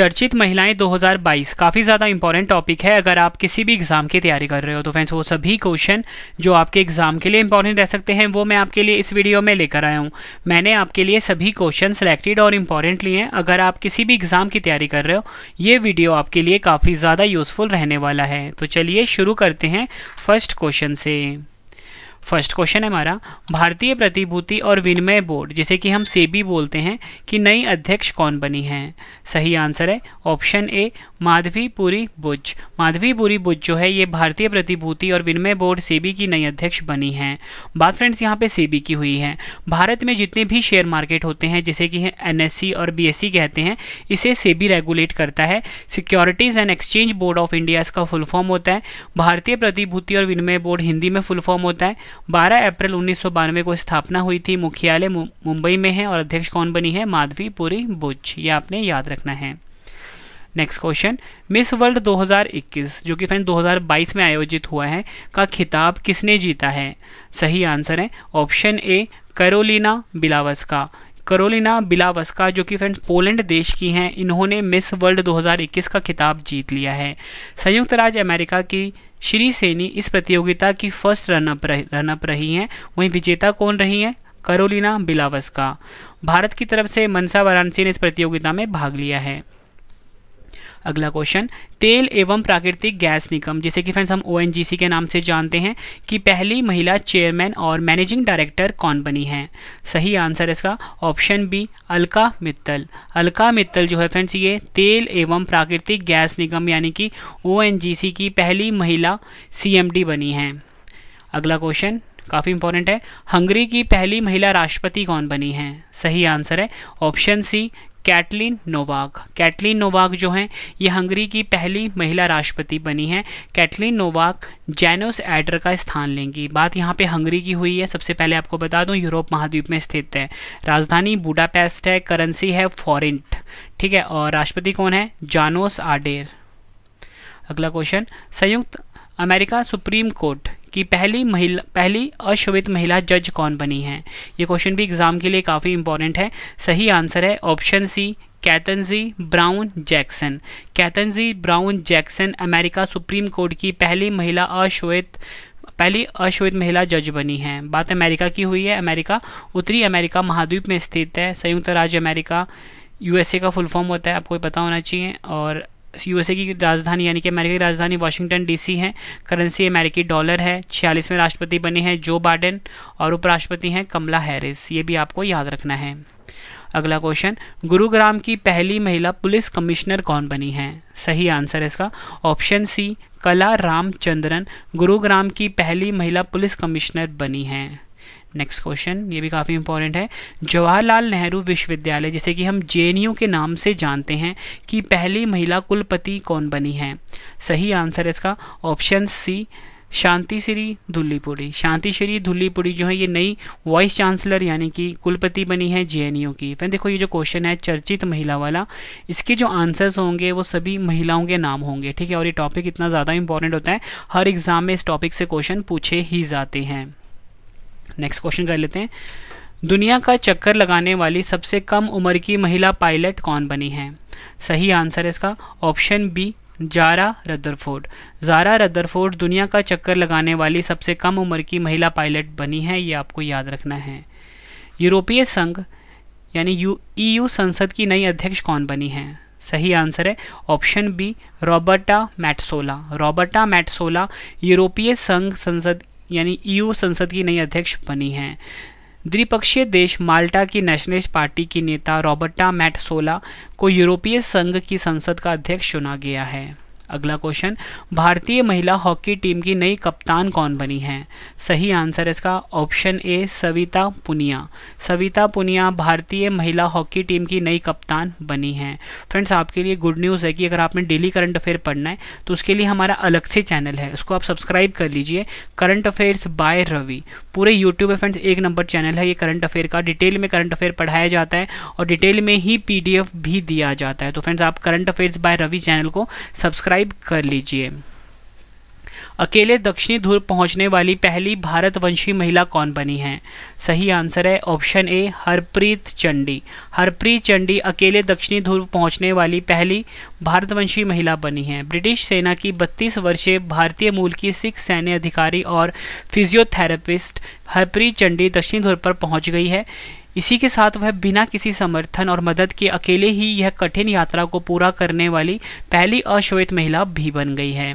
चर्चित महिलाएं 2022 काफ़ी ज़्यादा इंपॉर्टेंट टॉपिक है अगर आप किसी भी एग्ज़ाम की तैयारी कर रहे हो तो फ्रेंड्स वो सभी क्वेश्चन जो आपके एग्ज़ाम के लिए इंपॉर्टेंट रह सकते हैं वो मैं आपके लिए इस वीडियो में लेकर आया हूँ मैंने आपके लिए सभी क्वेश्चन सेलेक्टेड और इम्पॉर्टेंट लिए हैं अगर आप किसी भी एग्ज़ाम की तैयारी कर रहे हो ये वीडियो आपके लिए काफ़ी ज़्यादा यूज़फुल रहने वाला है तो चलिए शुरू करते हैं फर्स्ट क्वेश्चन से फर्स्ट क्वेश्चन है हमारा भारतीय प्रतिभूति और विनिमय बोर्ड जिसे कि हम सेबी बोलते हैं कि नई अध्यक्ष कौन बनी है सही आंसर है ऑप्शन ए माधवी पुरी बुज माधवी पुरी बुज जो है ये भारतीय प्रतिभूति और विनिमय बोर्ड सेबी की नई अध्यक्ष बनी हैं बात फ्रेंड्स यहाँ पे सेबी की हुई है भारत में जितने भी शेयर मार्केट होते हैं जैसे कि एन और बी कहते हैं इसे सेबी रेगुलेट करता है Securities and Exchange Board of India इसका फुल फॉर्म होता है भारतीय प्रतिभूति और विनिमय बोर्ड हिंदी में फुल फॉर्म होता है 12 अप्रैल उन्नीस को स्थापना हुई थी मुख्यालय मुंबई में है और अध्यक्ष कौन बनी है माधवी पुरी बुच ये या आपने याद रखना है नेक्स्ट क्वेश्चन मिस वर्ल्ड 2021 जो कि फ्रेंड 2022 में आयोजित हुआ है का खिताब किसने जीता है सही आंसर है ऑप्शन ए करोलिना बिलावस का करोलिना बिलावस्का जो कि फ्रेंड्स पोलैंड देश की हैं इन्होंने मिस वर्ल्ड 2021 का खिताब जीत लिया है संयुक्त राज्य अमेरिका की श्री सेनी इस प्रतियोगिता की फर्स्ट रनअप रनअप रही हैं वहीं विजेता कौन रही हैं करोलिना बिलावस्का भारत की तरफ से मनसा वाराणसी ने इस प्रतियोगिता में भाग लिया है अगला क्वेश्चन तेल एवं प्राकृतिक गैस निगम जिसे कि फ्रेंड्स हम ओ के नाम से जानते हैं कि पहली महिला चेयरमैन और मैनेजिंग डायरेक्टर कौन बनी है सही आंसर इसका ऑप्शन बी अलका मित्तल अलका मित्तल जो है फ्रेंड्स ये तेल एवं प्राकृतिक गैस निगम यानी कि ओ की पहली महिला सी बनी है अगला क्वेश्चन काफ़ी इंपॉर्टेंट है हंगरी की पहली महिला राष्ट्रपति कौन बनी है सही आंसर है option C Katalin Novak Katalin Novak जो हैं ये हंगरी की पहली महिला राष्ट्रपति बनी हैं कैटलिन नोवाक जैनोस एडर का स्थान लेंगी बात यहाँ पे हंगरी की हुई है सबसे पहले आपको बता दूँ यूरोप महाद्वीप में स्थित है राजधानी बूडापेस्ट है करेंसी है फॉरेंट ठीक है और राष्ट्रपति कौन है जानोस आडेर अगला क्वेश्चन संयुक्त अमेरिका सुप्रीम कोर्ट कि पहली महिला पहली अश्वेत महिला जज कौन बनी है ये क्वेश्चन भी एग्जाम के लिए काफ़ी इंपॉर्टेंट है सही आंसर है option C Ketanji Brown Jackson Ketanji Brown Jackson America Supreme Court की पहली महिला अश्वेत पहली अश्वेत महिला जज बनी है बात अमेरिका की हुई है अमेरिका उत्तरी अमेरिका महाद्वीप में स्थित है संयुक्त राज्य अमेरिका यूएसए का फुल फॉर्म होता है आपको पता होना चाहिए और यूएसए की राजधानी यानी कि अमेरिका की राजधानी वाशिंगटन डीसी है करेंसी अमेरिकी डॉलर है छियालीसवें राष्ट्रपति बने हैं जो बाइडेन और उपराष्ट्रपति हैं कमला हैरिस ये भी आपको याद रखना है अगला क्वेश्चन गुरुग्राम की पहली महिला पुलिस कमिश्नर कौन बनी है सही आंसर है इसका ऑप्शन सी कला रामचंद्रन गुरुग्राम की पहली महिला पुलिस कमिश्नर बनी हैं नेक्स्ट क्वेश्चन ये भी काफ़ी इंपॉर्टेंट है जवाहरलाल नेहरू विश्वविद्यालय जिसे कि हम जे के नाम से जानते हैं कि पहली महिला कुलपति कौन बनी है सही आंसर इसका ऑप्शन सी शांति श्री धुल्लीपुरी शांति श्री धुल्लीपुरी जो है ये नई वाइस चांसलर यानी कि कुलपति बनी है जे की फिर देखो ये जो क्वेश्चन है चर्चित महिला वाला इसके जो आंसर्स होंगे वो सभी महिलाओं के नाम होंगे ठीक है और ये टॉपिक इतना ज़्यादा इंपॉर्टेंट होता है हर एग्ज़ाम में इस टॉपिक से क्वेश्चन पूछे ही जाते हैं नेक्स्ट क्वेश्चन कर लेते हैं दुनिया का चक्कर लगाने वाली सबसे कम उम्र की महिला पायलट कौन बनी है सही आंसर है इसका option B Zara Rutherford Zara Rutherford दुनिया का चक्कर लगाने वाली सबसे कम उम्र की महिला पायलट बनी है ये आपको याद रखना है यूरोपीय संघ यानी यू ईयू संसद की नई अध्यक्ष कौन बनी है सही आंसर है ऑप्शन बी रॉबर्टा मैटसोला रॉबर्टा मैटसोला यूरोपीय संघ संसद यानी ईयू संसद की नई अध्यक्ष बनी हैं द्विपक्षीय देश माल्टा की नेशनलिस्ट पार्टी की नेता रॉबर्टा मैटसोला को यूरोपीय संघ की संसद का अध्यक्ष चुना गया है अगला क्वेश्चन भारतीय महिला हॉकी टीम की नई कप्तान कौन बनी है सही आंसर इसका ऑप्शन ए सविता पुनिया सविता पुनिया भारतीय महिला हॉकी टीम की नई कप्तान बनी है फ्रेंड्स आपके लिए गुड न्यूज़ है कि अगर आपने डेली करंट अफेयर पढ़ना है तो उसके लिए हमारा अलग से चैनल है उसको आप सब्सक्राइब कर लीजिए करंट अफेयर्स बाय रवि पूरे यूट्यूब फ्रेंड्स एक नंबर चैनल है ये करंट अफेयर का डिटेल में करंट अफेयर पढ़ाया जाता है और डिटेल में ही पी भी दिया जाता है तो फ्रेंड्स आप current affairs by Ravi channel को सब्सक्राइब सब्सक्राइब कर लीजिए अकेले दक्षिणी ध्रुव पहुंचने वाली पहली भारतवंशी महिला कौन बनी है सही आंसर है ऑप्शन ए हरप्रीत चंडी हरप्रीत चंडी अकेले दक्षिणी ध्रुव पहुंचने वाली पहली भारतवंशी महिला बनी है ब्रिटिश सेना की 32 वर्षीय भारतीय मूल की सिख सैन्य अधिकारी और फिजियोथेरेपिस्ट हरप्रीत चंडी दक्षिणी ध्रुव पर पहुंच गई है इसी के साथ वह बिना किसी समर्थन और मदद के अकेले ही यह कठिन यात्रा को पूरा करने वाली पहली अश्वेत महिला भी बन गई है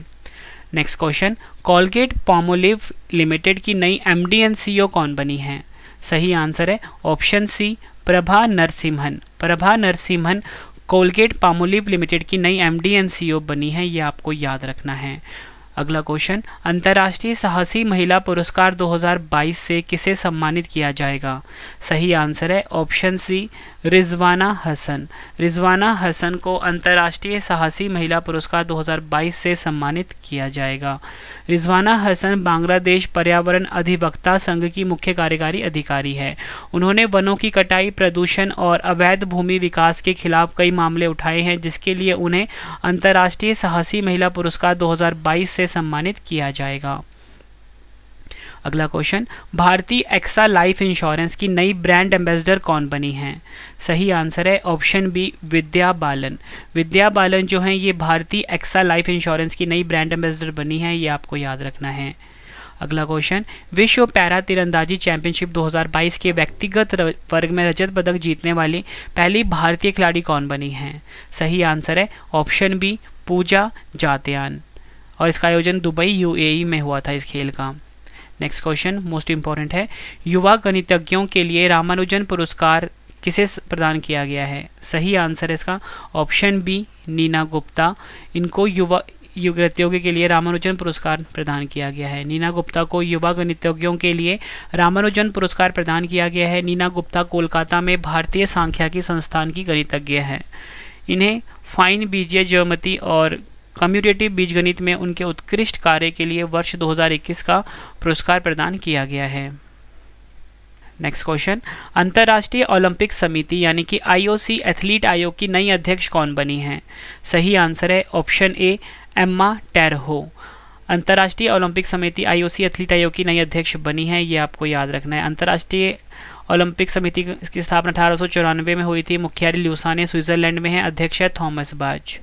next question Colgate Palmolive Limited की नई M D and CEO कौन बनी है सही आंसर है option C Prabha Narasimhan Prabha Narasimhan Colgate Palmolive Limited की नई M D and CEO बनी है ये आपको याद रखना है अगला क्वेश्चन अंतर्राष्ट्रीय साहसी महिला पुरस्कार 2022 से किसे सम्मानित किया जाएगा सही आंसर है ऑप्शन सी रिजवाना हसन रिजवाना हसन को अंतर्राष्ट्रीय साहसी महिला पुरस्कार 2022 से सम्मानित किया जाएगा रिजवाना हसन बांग्लादेश पर्यावरण अधिवक्ता संघ की मुख्य कार्यकारी अधिकारी है उन्होंने वनों की कटाई प्रदूषण और अवैध भूमि विकास के खिलाफ कई मामले उठाए हैं जिसके लिए उन्हें अंतर्राष्ट्रीय साहसी महिला पुरस्कार दो से सम्मानित किया जाएगा अगला क्वेश्चन भारतीय एक्सा लाइफ इंश्योरेंस की नई ब्रांड एम्बेसडर कौन बनी है सही आंसर है ऑप्शन बी विद्या बालन विद्या बालन जो है ये भारतीय एक्सा लाइफ इंश्योरेंस की नई ब्रांड एम्बेसडर बनी है ये आपको याद रखना है अगला क्वेश्चन विश्व पैरा तीरंदाजी चैंपियनशिप 2022 के व्यक्तिगत वर्ग में रजत पदक जीतने वाली पहली भारतीय खिलाड़ी कौन बनी है सही आंसर है ऑप्शन बी पूजा जातयान और इसका आयोजन दुबई यूएई में हुआ था इस खेल का नेक्स्ट क्वेश्चन मोस्ट इम्पॉर्टेंट है युवा गणितज्ञों के लिए रामानुजन पुरस्कार किसे प्रदान किया गया है सही आंसर है इसका ऑप्शन बी नीना गुप्ता इनको युवा गणितज्ञों के लिए रामानुजन पुरस्कार प्रदान किया गया है नीना गुप्ता को युवा गणितज्ञों के लिए रामानुजन पुरस्कार प्रदान किया गया है नीना गुप्ता कोलकाता में भारतीय सांख्यिकी संस्थान की गणितज्ञ है इन्हें फाइन बीजे ज्योमति और कम्यूटेटिव बीजगणित में उनके उत्कृष्ट कार्य के लिए वर्ष 2021 का पुरस्कार प्रदान किया गया है नेक्स्ट क्वेश्चन अंतर्राष्ट्रीय ओलंपिक समिति यानी कि आईओसी एथलीट आयोग की नई अध्यक्ष कौन बनी है सही आंसर है ऑप्शन ए एम्मा टेरहो अंतर्राष्ट्रीय ओलंपिक समिति आईओसी एथलीट आयोग की नई अध्यक्ष बनी है ये आपको याद रखना है अंतर्राष्ट्रीय ओलंपिक समिति की स्थापना अठारह में हुई थी मुख्यालय ल्यूसाने स्विट्जरलैंड में है अध्यक्ष है थॉमस बाज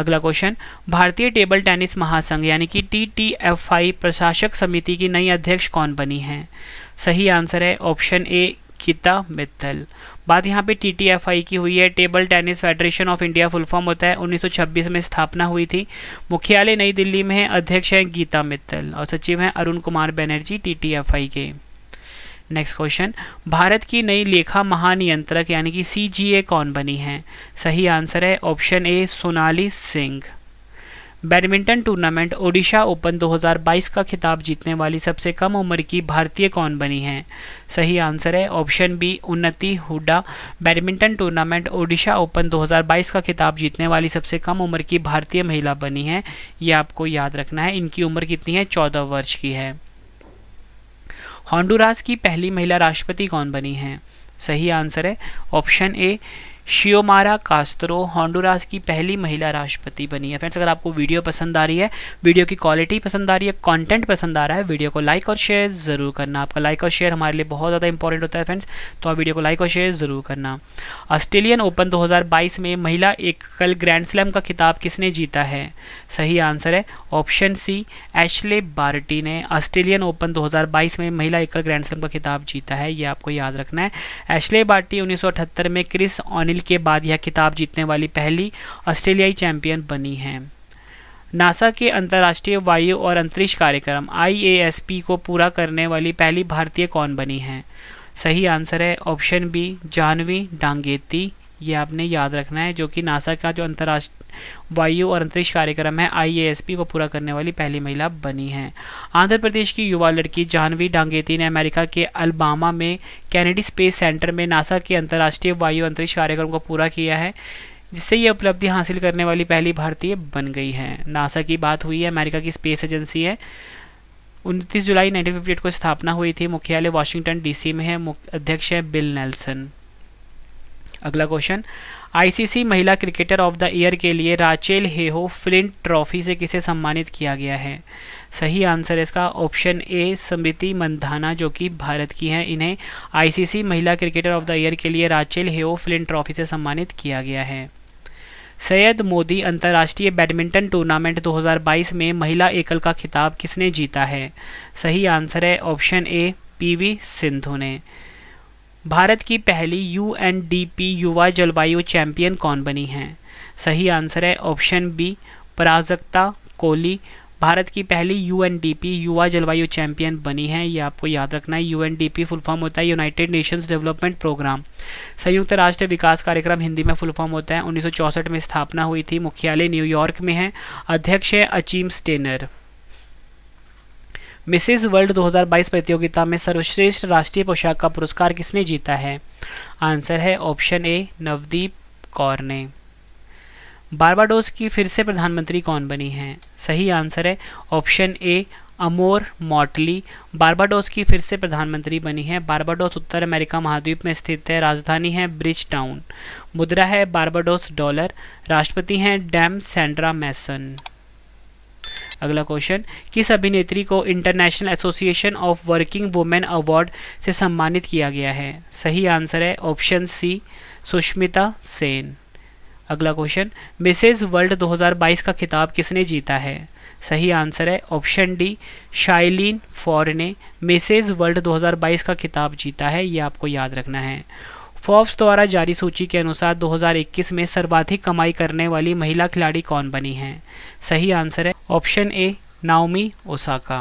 अगला क्वेश्चन भारतीय टेबल टेनिस महासंघ यानी कि टी टी एफ आई प्रशासक समिति की नई अध्यक्ष कौन बनी है सही आंसर है ऑप्शन ए गीता मित्तल बात यहाँ पे टी टी एफ आई की हुई है Table Tennis Federation of India full form होता है 1926 में स्थापना हुई थी मुख्यालय नई दिल्ली में है अध्यक्ष हैं गीता मित्तल और सचिव हैं Arun Kumar Banerjee T T F I के नेक्स्ट क्वेश्चन भारत की नई लेखा महानियंत्रक यानी कि सी कौन बनी है सही आंसर है option A Sonali Singh badminton tournament Odisha Open 2022 का खिताब जीतने वाली सबसे कम उम्र की भारतीय कौन बनी है सही आंसर है option B Unnati Hooda badminton tournament Odisha Open 2022 का खिताब जीतने वाली सबसे कम उम्र की भारतीय महिला बनी है ये आपको याद रखना है इनकी उम्र कितनी है चौदह वर्ष की है हॉन्डुरास की पहली महिला राष्ट्रपति कौन बनी हैं सही आंसर है ऑप्शन ए शियोमारा कास्त्रो हॉन्डुरास की पहली महिला राष्ट्रपति बनी है फ्रेंड्स अगर आपको वीडियो पसंद आ रही है वीडियो की क्वालिटी पसंद आ रही है कंटेंट पसंद आ रहा है वीडियो को लाइक और शेयर ज़रूर करना आपका लाइक और शेयर हमारे लिए बहुत ज़्यादा इंपॉर्टेंट होता है फ्रेंड्स तो आप वीडियो को लाइक और शेयर ज़रूर करना ऑस्ट्रेलियन ओपन दो में महिला एकल ग्रैंड स्लैम का खिताब किसने जीता है सही आंसर है ऑप्शन सी एशले बार्टी ने ऑस्ट्रेलियन ओपन दो में महिला एकल ग्रैंड स्लैम का खिताब जीता है ये आपको याद रखना है एशले बार्टी उन्नीस में क्रिस ऑनिल के बाद यह खिताब जीतने वाली पहली ऑस्ट्रेलियाई चैंपियन बनी हैं नासा के अंतर्राष्ट्रीय वायु और अंतरिक्ष कार्यक्रम आईएएसपी को पूरा करने वाली पहली भारतीय कौन बनी है सही आंसर है ऑप्शन बी जानवी डांगेती ये आपने याद रखना है जो कि नासा का जो अंतर्राष्ट्रीय वायु और अंतरिक्ष कार्यक्रम है आईएएसपी को पूरा करने वाली पहली महिला बनी है आंध्र प्रदेश की युवा लड़की जाह्नवी डांगेती ने अमेरिका के अलबामा में कैनेडी स्पेस सेंटर में नासा के अंतर्राष्ट्रीय वायु अंतरिक्ष कार्यक्रम को पूरा किया है जिससे ये उपलब्धि हासिल करने वाली पहली भारतीय बन गई है नासा की बात हुई है अमेरिका की स्पेस एजेंसी है 29 जुलाई 1958 को स्थापना हुई थी मुख्यालय वाशिंगटन डीसी में है अध्यक्ष है बिल नेल्सन अगला क्वेश्चन आईसीसी महिला क्रिकेटर ऑफ द ईयर के लिए राचेल हेहो फ्लिंट ट्रॉफी से किसे सम्मानित किया गया है सही आंसर है इसका ऑप्शन ए स्मृति मंधाना जो कि भारत की हैं इन्हें आईसीसी महिला क्रिकेटर ऑफ द ईयर के लिए राचेल हेहो फ्लिंट ट्रॉफी से सम्मानित किया गया है सैयद मोदी अंतर्राष्ट्रीय बैडमिंटन टूर्नामेंट 2022 में महिला एकल का खिताब किसने जीता है सही आंसर है ऑप्शन ए पीवी सिंधु ने भारत की पहली यू एन डी पी युवा जलवायु चैंपियन कौन बनी है सही आंसर है ऑप्शन बी पराजक्ता कोहली भारत की पहली यू एन डी पी युवा जलवायु चैंपियन बनी है ये आपको याद रखना है U N D P full form होता है यूनाइटेड नेशंस डेवलपमेंट प्रोग्राम संयुक्त राष्ट्र विकास कार्यक्रम हिंदी में फुल फॉर्म होता है उन्नीस में स्थापना हुई थी मुख्यालय न्यूयॉर्क में है अध्यक्ष है अचीम स्टेनर मिसेज वर्ल्ड 2022 प्रतियोगिता में सर्वश्रेष्ठ राष्ट्रीय पोशाक का पुरस्कार किसने जीता है आंसर है ऑप्शन ए नवदीप कौर ने बारबाडोस की फिर से प्रधानमंत्री कौन बनी है सही आंसर है option A Amor Mottley Barbados की फिर से प्रधानमंत्री बनी है बारबाडोस उत्तर अमेरिका महाद्वीप में स्थित है राजधानी है ब्रिज टाउन मुद्रा है बारबाडोस डॉलर राष्ट्रपति हैं डैम सेंड्रा मैसन अगला क्वेश्चन किस अभिनेत्री को International Association of Working Women award से सम्मानित किया गया है सही आंसर है ऑप्शन सी सुष्मिता सेन अगला क्वेश्चन मिसेज वर्ल्ड 2022 का खिताब किसने जीता है सही आंसर है ऑप्शन डी शाइलिन फॉर ने मिसेज वर्ल्ड 2022 का खिताब जीता है ये आपको याद रखना है फॉर्ब्स द्वारा जारी सूची के अनुसार 2021 में सर्वाधिक कमाई करने वाली महिला खिलाड़ी कौन बनी है सही आंसर है ऑप्शन ए नाओमी ओसाका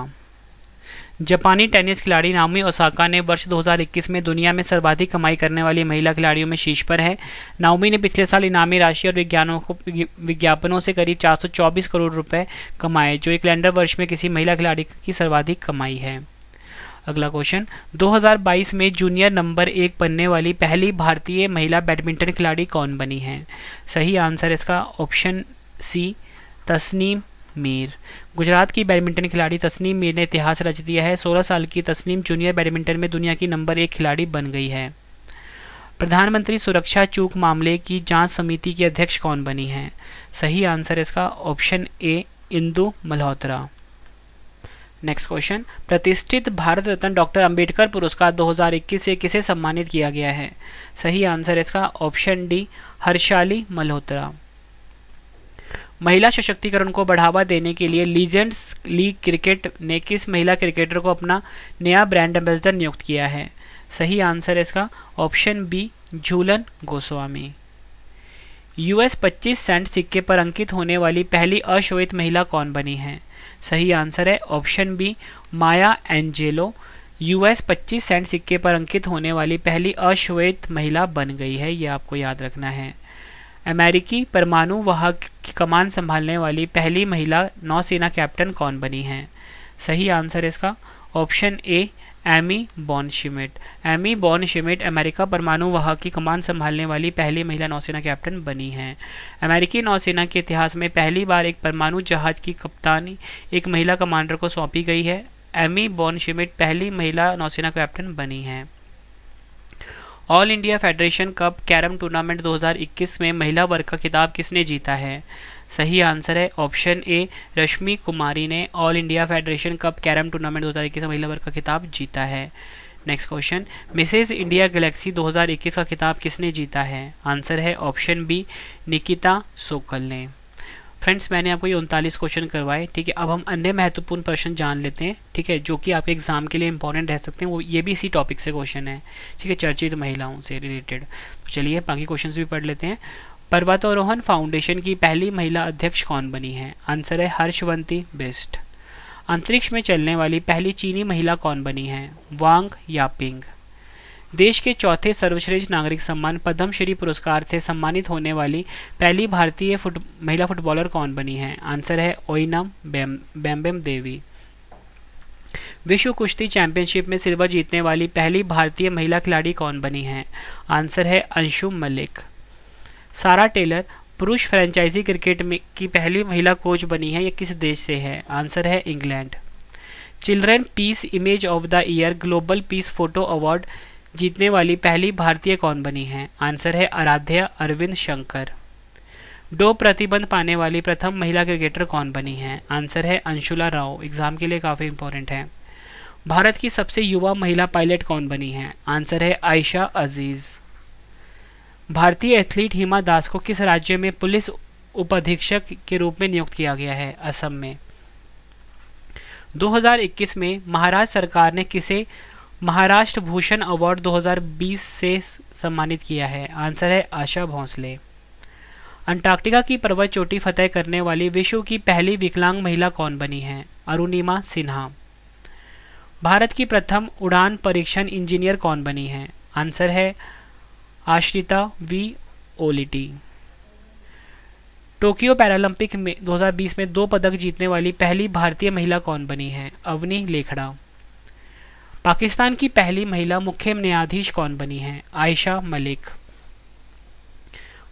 जापानी टेनिस खिलाड़ी नाओमी ओसाका ने वर्ष 2021 में दुनिया में सर्वाधिक कमाई करने वाली महिला खिलाड़ियों में शीर्ष पर है नाओमी ने पिछले साल इनामी राशि और विज्ञानों को विज्ञापनों से करीब 424 करोड़ रुपए कमाए जो एक कैलेंडर वर्ष में किसी महिला खिलाड़ी की सर्वाधिक कमाई है अगला क्वेश्चन 2022 में जूनियर नंबर एक बनने वाली पहली भारतीय महिला बैडमिंटन खिलाड़ी कौन बनी है सही आंसर इसका ऑप्शन सी तस्नीम मीर गुजरात की बैडमिंटन खिलाड़ी तस्नीम मीर ने इतिहास रच दिया है 16 साल की तस्नीम जूनियर बैडमिंटन में दुनिया की नंबर एक खिलाड़ी बन गई है प्रधानमंत्री सुरक्षा चूक मामले की जांच समिति की अध्यक्ष कौन बनी है सही आंसर इसका option A Indu Malhotra next question प्रतिष्ठित भारत रत्न डॉक्टर अंबेडकर पुरस्कार 2021 से किसे सम्मानित किया गया है सही आंसर इसका ऑप्शन डी हर्षाली मल्होत्रा महिला सशक्तिकरण को बढ़ावा देने के लिए लीजेंड्स लीग क्रिकेट ने किस महिला क्रिकेटर को अपना नया ब्रांड एम्बेसडर नियुक्त किया है सही आंसर है इसका option B Jhulan Goswami US 25 cent सिक्के पर अंकित होने वाली पहली अश्वेत महिला कौन बनी है सही आंसर है option B Maya Angelou US 25 cent सिक्के पर अंकित होने वाली पहली अश्वेत महिला बन गई है ये आपको याद रखना है अमेरिकी परमाणु वाहक की कमान संभालने वाली पहली महिला नौसेना कैप्टन कौन बनी हैं सही आंसर इसका option A Amy Schmitt Amy Schmitt America परमाणु वाहक की कमान संभालने वाली पहली महिला नौसेना कैप्टन बनी हैं अमेरिकी नौसेना के इतिहास में पहली बार एक परमाणु जहाज की कप्तानी एक महिला कमांडर को सौंपी गई है एमी शिमिट पहली महिला नौसेना कैप्टन बनी हैं All India Federation Cup carrom tournament 2021 में महिला वर्ग का खिताब किसने जीता है सही आंसर है ऑप्शन ए रश्मि कुमारी ने All India Federation Cup carrom tournament 2021 में महिला वर्ग का खिताब जीता है next question Mrs India Galaxy 2021 का खिताब किसने जीता है आंसर है ऑप्शन बी निकिता सोकल ने फ्रेंड्स मैंने आपको ये उनतालीस क्वेश्चन करवाए ठीक है अब हम अन्य महत्वपूर्ण प्रश्न जान लेते हैं ठीक है जो कि आपके एग्जाम के लिए इंपॉर्टेंट रह सकते हैं वो ये भी इसी टॉपिक से क्वेश्चन है ठीक है चर्चित महिलाओं से रिलेटेड तो चलिए बाकी क्वेश्चन भी पढ़ लेते हैं पर्वतारोहण फाउंडेशन की पहली महिला अध्यक्ष कौन बनी है आंसर है हर्षवंती बेस्ट अंतरिक्ष में चलने वाली पहली चीनी महिला कौन बनी है वांग या पिंग देश के चौथे सर्वश्रेष्ठ नागरिक सम्मान पद्मश्री पुरस्कार से सम्मानित होने वाली पहली भारतीय फुट महिला फुटबॉलर कौन बनी है आंसर है ओइनम बैम्बेम देवी विश्व कुश्ती चैंपियनशिप में सिल्वर जीतने वाली पहली भारतीय महिला खिलाड़ी कौन बनी है आंसर है अंशुम मलिक सारा टेलर पुरुष फ्रेंचाइजी क्रिकेट में की पहली महिला कोच बनी है यह किस देश से है आंसर है England children peace image of the year global peace photo award जीतने वाली पहली भारतीय कौन बनी है आंसर है आराध्या अरविंद शंकर दो प्रतिबंध पाने वाली प्रथम महिला क्रिकेटर कौन बनी है आंसर है अंशुला राव एग्जाम के लिए काफ़ी इंपॉर्टेंट है भारत की सबसे युवा महिला पायलट कौन बनी है आंसर है आयशा अजीज़ भारतीय एथलीट हिमा दास को किस राज्य में पुलिस उप अधीक्षक के रूप में नियुक्त किया गया है असम में 2021 में महाराष्ट्र सरकार ने किसे महाराष्ट्र भूषण अवार्ड 2020 से सम्मानित किया है आंसर है आशा भोंसले अंटार्कटिका की पर्वत चोटी फतेह करने वाली विश्व की पहली विकलांग महिला कौन बनी है अरुणिमा सिन्हा भारत की प्रथम उड़ान परीक्षण इंजीनियर कौन बनी है आंसर है Ashrita V Olety Tokyo Paralympic में 2020 में दो पदक जीतने वाली पहली भारतीय महिला कौन बनी है अवनी लेखड़ा पाकिस्तान की पहली महिला मुख्य न्यायाधीश कौन बनी है आयशा मलिक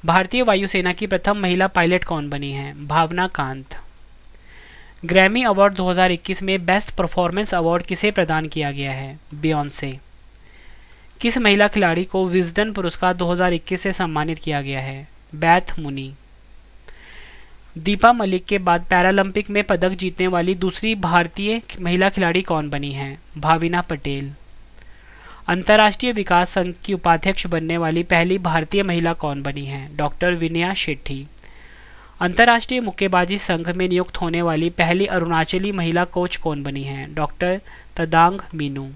भारतीय वायुसेना की प्रथम महिला पायलट कौन बनी है भावना कांत ग्रैमी अवार्ड 2021 में बेस्ट परफॉर्मेंस अवार्ड किसे प्रदान किया गया है बियॉन्से किस महिला खिलाड़ी को विजडन पुरस्कार 2021 से सम्मानित किया गया है बैथ मुनी दीपा मलिक के बाद पैरालंपिक में पदक जीतने वाली दूसरी भारतीय महिला खिलाड़ी कौन बनी है भाविना पटेल अंतर्राष्ट्रीय विकास संघ की उपाध्यक्ष बनने वाली पहली भारतीय महिला कौन बनी है डॉक्टर विनया शेट्टी अंतर्राष्ट्रीय मुक्केबाजी संघ में नियुक्त होने वाली पहली अरुणाचली महिला कोच कौन बनी है doctor Tadang Minu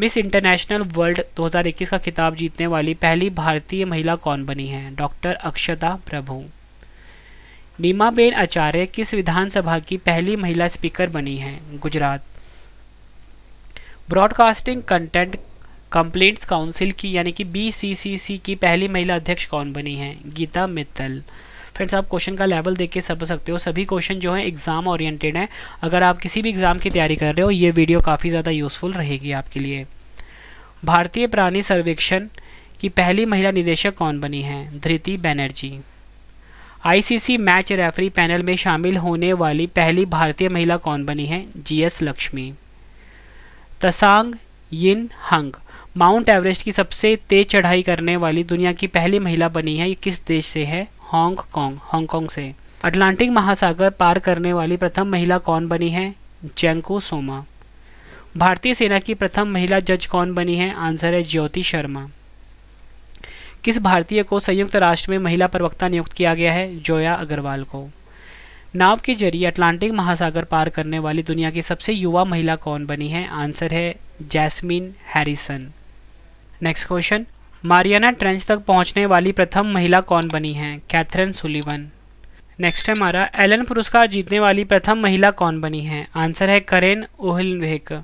Miss International World 2021 का खिताब जीतने वाली पहली भारतीय महिला कौन बनी है डॉक्टर अक्षता प्रभु नीमाबेन आचार्य किस विधानसभा की पहली महिला स्पीकर बनी हैं Gujarat broadcasting content complaints council की यानी कि बीसीसीसी की पहली महिला अध्यक्ष कौन बनी हैं गीता मित्तल फ्रेंड्स आप क्वेश्चन का लेवल देख के समझ सकते हो सभी क्वेश्चन जो हैं एग्ज़ाम ओरिएंटेड हैं अगर आप किसी भी एग्ज़ाम की तैयारी कर रहे हो ये वीडियो काफ़ी ज़्यादा यूज़फुल रहेगी आपके लिए भारतीय प्राणी सर्वेक्षण की पहली महिला निदेशक कौन बनी है Dhriti Banerjee ICC match referee panel में शामिल होने वाली पहली भारतीय महिला कौन बनी है GS Lakshmi Tsang Yin Hung Mount Everest की सबसे तेज चढ़ाई करने वाली दुनिया की पहली महिला बनी है ये किस देश से है हांगकांग हांगकांग से अटलांटिक महासागर पार करने वाली प्रथम महिला कौन बनी है जेंको सोमा भारतीय सेना की प्रथम महिला जज कौन बनी है आंसर है ज्योति शर्मा किस भारतीय को संयुक्त राष्ट्र में महिला प्रवक्ता नियुक्त किया गया है जोया अग्रवाल को नाव के जरिए अटलांटिक महासागर पार करने वाली दुनिया की सबसे युवा महिला कौन बनी है आंसर है Jasmine Harrison next question Mariana Trench तक पहुंचने वाली प्रथम महिला कौन बनी है कैथरीन सुलिवन नेक्स्ट है हमारा एलन पुरस्कार जीतने वाली प्रथम महिला कौन बनी है आंसर है करेन ओहलवेक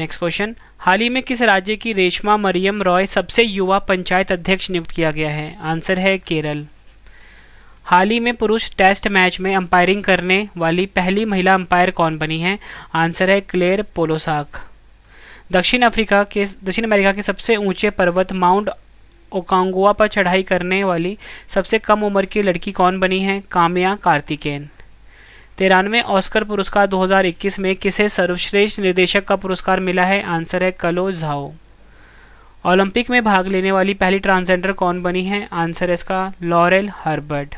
नेक्स्ट क्वेश्चन हाल ही में किस राज्य की रेशमा मरियम रॉय सबसे युवा पंचायत अध्यक्ष नियुक्त किया गया है आंसर है केरल हाल ही में पुरुष टेस्ट मैच में अंपायरिंग करने वाली पहली महिला अंपायर कौन बनी है आंसर है क्लेयर पोलोसाक दक्षिण अफ्रीका के दक्षिण अमेरिका के सबसे ऊंचे पर्वत माउंट ओकांगुआ पर चढ़ाई करने वाली सबसे कम उम्र की लड़की कौन बनी है काम्या कार्तिकेन तिरानवे ऑस्कर पुरस्कार 2021 में किसे सर्वश्रेष्ठ निर्देशक का पुरस्कार मिला है आंसर है कलो झाओ ओलंपिक में भाग लेने वाली पहली ट्रांसजेंडर कौन बनी है आंसर है इसका लॉरेल हर्बर्ट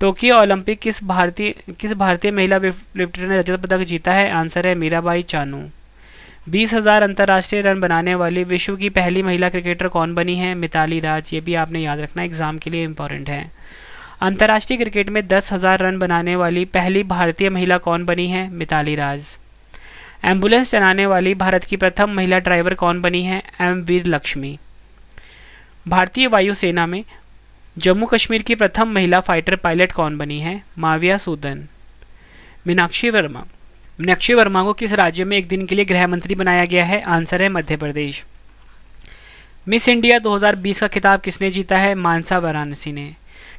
टोक्यो ओलंपिक किस भारतीय किस भारतीय महिला लिफ्टर ने रजत पदक जीता है आंसर है मीराबाई चानू बीस हज़ार अंतर्राष्ट्रीय रन बनाने वाली विश्व की पहली महिला क्रिकेटर कौन बनी है मिताली राज ये भी आपने याद रखना एग्ज़ाम के लिए इम्पोर्टेंट है अंतर्राष्ट्रीय क्रिकेट में दस हज़ार रन बनाने वाली पहली भारतीय महिला कौन बनी है मिताली राज एम्बुलेंस चलाने वाली भारत की प्रथम महिला ड्राइवर कौन बनी है एम वीर लक्ष्मी भारतीय वायुसेना में जम्मू कश्मीर की प्रथम महिला फाइटर पायलट कौन बनी है माविया सूदन मीनाक्षी वर्मा मीनाक्षी वर्मा को किस राज्य में एक दिन के लिए गृह मंत्री बनाया गया है आंसर है मध्य प्रदेश मिस इंडिया 2020 का खिताब किसने जीता है मानसा वाराणसी ने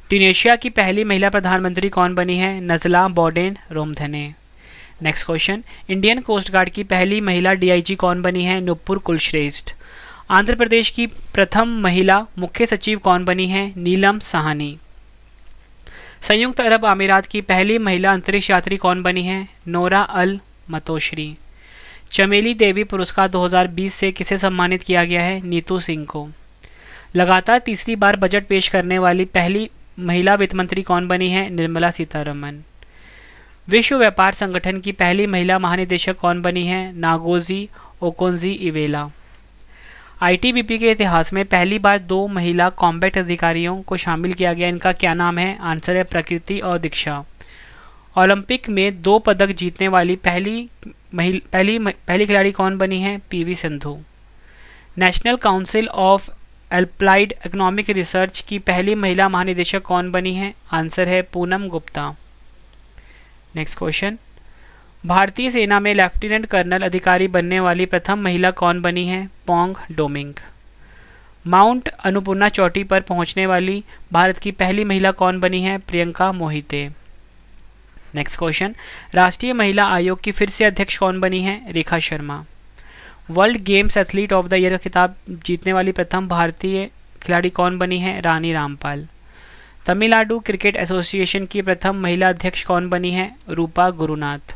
ट्यूनेशिया की पहली महिला प्रधानमंत्री कौन बनी है Najla Bouden Romdhane next question Indian Coast Guard की पहली महिला डीआईजी कौन बनी है नुपुर कुलश्रेष्ठ आंध्र प्रदेश की प्रथम महिला मुख्य सचिव कौन बनी है नीलम साहनी संयुक्त अरब अमीरात की पहली महिला अंतरिक्ष यात्री कौन बनी है नोरा अल मतोश्री चमेली देवी पुरस्कार 2020 से किसे सम्मानित किया गया है नीतू सिंह को लगातार तीसरी बार बजट पेश करने वाली पहली महिला वित्त मंत्री कौन बनी है निर्मला सीतारमन विश्व व्यापार संगठन की पहली महिला महानिदेशक कौन बनी है नागोजी ओकोन्जी इवेला आईटीबीपी के इतिहास में पहली बार दो महिला कॉम्बैट अधिकारियों को शामिल किया गया इनका क्या नाम है आंसर है प्रकृति और दीक्षा ओलंपिक में दो पदक जीतने वाली पहली महिला पहली पहली खिलाड़ी कौन बनी है P V Sindhu national council of applied economic research की पहली महिला महानिदेशक कौन बनी है आंसर है पूनम गुप्ता नेक्स्ट क्वेश्चन भारतीय सेना में लेफ्टिनेंट कर्नल अधिकारी बनने वाली प्रथम महिला कौन बनी है पोंग डोमिंग माउंट अनुपूर्णा चोटी पर पहुंचने वाली भारत की पहली महिला कौन बनी है प्रियंका मोहिते नेक्स्ट क्वेश्चन राष्ट्रीय महिला आयोग की फिर से अध्यक्ष कौन बनी है Rekha Sharma world games athlete of the year का खिताब जीतने वाली प्रथम भारतीय खिलाड़ी कौन बनी है रानी रामपाल तमिलनाडु क्रिकेट एसोसिएशन की प्रथम महिला अध्यक्ष कौन बनी है रूपा गुरुनाथ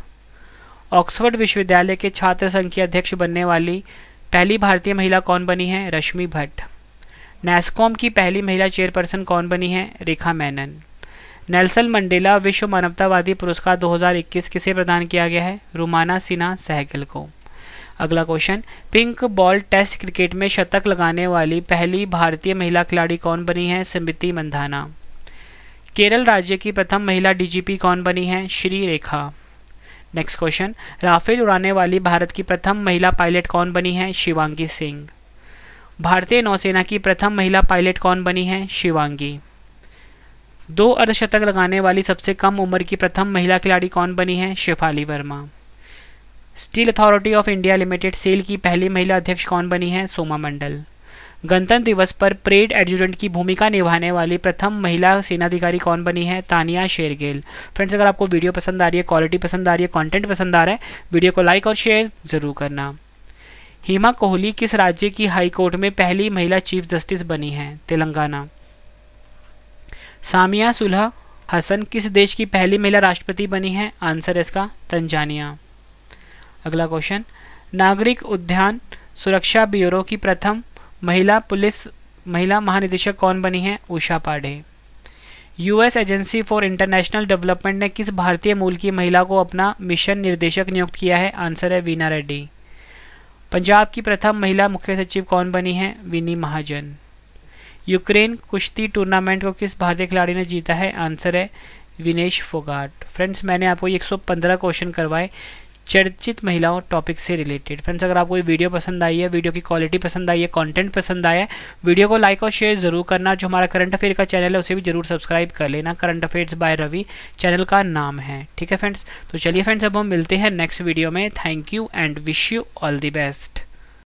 ऑक्सफोर्ड विश्वविद्यालय के छात्र संघ की अध्यक्ष बनने वाली पहली भारतीय महिला कौन बनी है रश्मि भट्ट नेस्कॉम की पहली महिला चेयरपर्सन कौन बनी है रेखा मैनन नेल्सन मंडेला विश्व मानवतावादी पुरस्कार 2021 किसे प्रदान किया गया है रुमाना सिन्हा सहगल को अगला question pink ball test cricket में शतक लगाने वाली पहली भारतीय महिला खिलाड़ी कौन बनी है स्मृति मंधाना केरल राज्य की प्रथम महिला डीजीपी कौन बनी है Shri Rekha next question Rafale उड़ाने वाली भारत की प्रथम महिला पायलट कौन बनी है शिवांगी सिंह भारतीय नौसेना की प्रथम महिला पायलट कौन बनी है शिवांगी दो अर्धशतक लगाने वाली सबसे कम उम्र की प्रथम महिला खिलाड़ी कौन बनी है Shefali Verma steel authority of India limited SAIL की पहली महिला अध्यक्ष कौन बनी है सोमा मंडल गणतंत्र दिवस पर परेड एडजुटेंट की भूमिका निभाने वाली प्रथम महिला सेनाधिकारी कौन बनी है तानिया शेरगिल फ्रेंड्स अगर आपको वीडियो पसंद आ रही है क्वालिटी पसंद आ रही है कंटेंट पसंद आ रहा है वीडियो को लाइक और शेयर ज़रूर करना हेमा कोहली किस राज्य की हाईकोर्ट में पहली महिला चीफ जस्टिस बनी है तेलंगाना सामिया सुलह हसन किस देश की पहली महिला राष्ट्रपति बनी है आंसर इसका तंजानिया अगला क्वेश्चन नागरिक उद्यान सुरक्षा ब्यूरो की प्रथम महिला पुलिस महिला महानिदेशक कौन बनी है Usha Padhee US agency for international development ने किस भारतीय मूल की महिला को अपना मिशन निर्देशक नियुक्त किया है आंसर है वीना रेड्डी पंजाब की प्रथम महिला मुख्य सचिव कौन बनी है विनी महाजन यूक्रेन कुश्ती टूर्नामेंट को किस भारतीय खिलाड़ी ने जीता है आंसर है विनेश फोगाट फ्रेंड्स मैंने आपको 115 क्वेश्चन करवाए चर्चित महिलाओं टॉपिक से रिलेटेड फ्रेंड्स अगर आपको ये वीडियो पसंद आई है वीडियो की क्वालिटी पसंद आई है कंटेंट पसंद आया है वीडियो को लाइक और शेयर जरूर करना जो हमारा करंट अफेयर का चैनल है उसे भी जरूर सब्सक्राइब कर लेना current affairs by Ravi channel का नाम है ठीक है फ्रेंड्स तो चलिए फ्रेंड्स अब हम मिलते हैं नेक्स्ट वीडियो में thank you and wish you all the best